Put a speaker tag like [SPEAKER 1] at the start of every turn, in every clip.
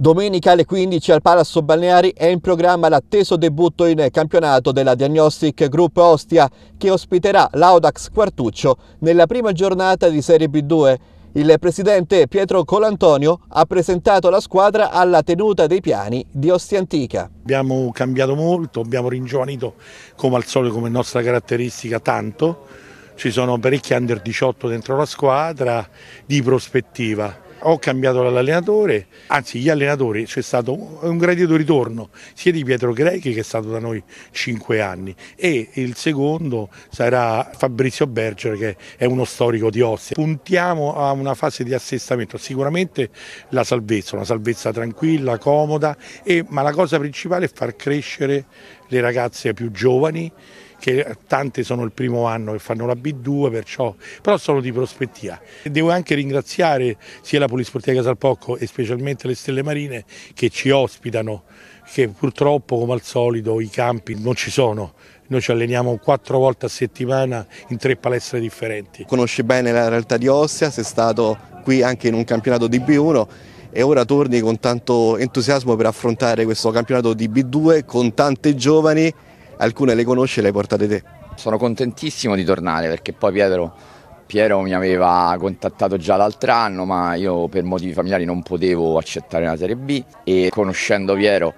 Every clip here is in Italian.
[SPEAKER 1] Domenica alle 15 al Palazzo Balneari è in programma l'atteso debutto in campionato della Diagnostic Group Ostia che ospiterà l'Audax Quartuccio nella prima giornata di Serie B2. Il presidente Pietro Colantonio ha presentato la squadra
[SPEAKER 2] alla tenuta dei piani di Ostia Antica. Abbiamo cambiato molto, abbiamo ringiovanito come al solito come nostra caratteristica tanto, ci sono parecchi under 18 dentro la squadra di prospettiva ho cambiato l'allenatore, anzi gli allenatori, c'è stato un gradito ritorno sia di Pietro Grechi che è stato da noi 5 anni e il secondo sarà Fabrizio Berger che è uno storico di Ostia. Puntiamo a una fase di assestamento, sicuramente la salvezza, una salvezza tranquilla, comoda, e, ma la cosa principale è far crescere le ragazze più giovani che tante sono il primo anno che fanno la B2, perciò, però sono di prospettiva. Devo anche ringraziare sia la Polisportiva Casalpocco e specialmente le Stelle Marine che ci ospitano, che purtroppo come al solito i campi non ci sono. Noi ci alleniamo quattro volte a settimana in tre palestre differenti.
[SPEAKER 1] Conosci bene la realtà di Ostia, sei stato qui anche in un campionato di B1 e ora torni con tanto entusiasmo per affrontare questo campionato di B2 con tante giovani alcune le conosce e le hai portate te. Sono contentissimo di tornare perché poi Pietro, Piero mi
[SPEAKER 3] aveva contattato già l'altro anno ma io per motivi familiari non potevo accettare la Serie B e conoscendo Piero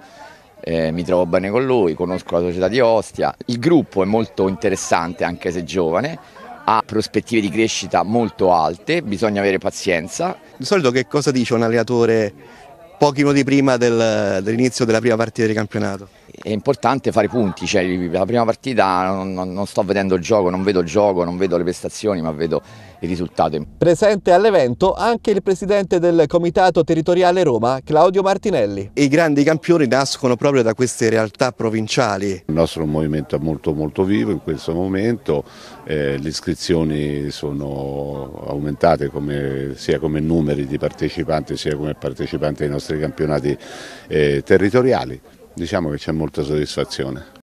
[SPEAKER 3] eh, mi trovo bene con lui, conosco la società di Ostia, il gruppo è molto interessante anche se giovane ha prospettive di crescita molto alte, bisogna avere pazienza.
[SPEAKER 1] Di solito che cosa dice un allenatore pochi minuti prima del, dell'inizio della prima partita di campionato? è importante fare punti, cioè, la
[SPEAKER 3] prima partita non, non, sto vedendo il gioco, non vedo il gioco, non vedo le prestazioni, ma vedo i
[SPEAKER 1] risultati. Presente all'evento anche il presidente del Comitato Territoriale Roma, Claudio Martinelli. I grandi campioni nascono proprio da queste realtà provinciali.
[SPEAKER 4] Il nostro movimento è molto molto vivo in questo momento, eh, le iscrizioni sono aumentate come, sia come numeri di partecipanti sia come partecipanti ai nostri campionati eh, territoriali diciamo che c'è molta soddisfazione.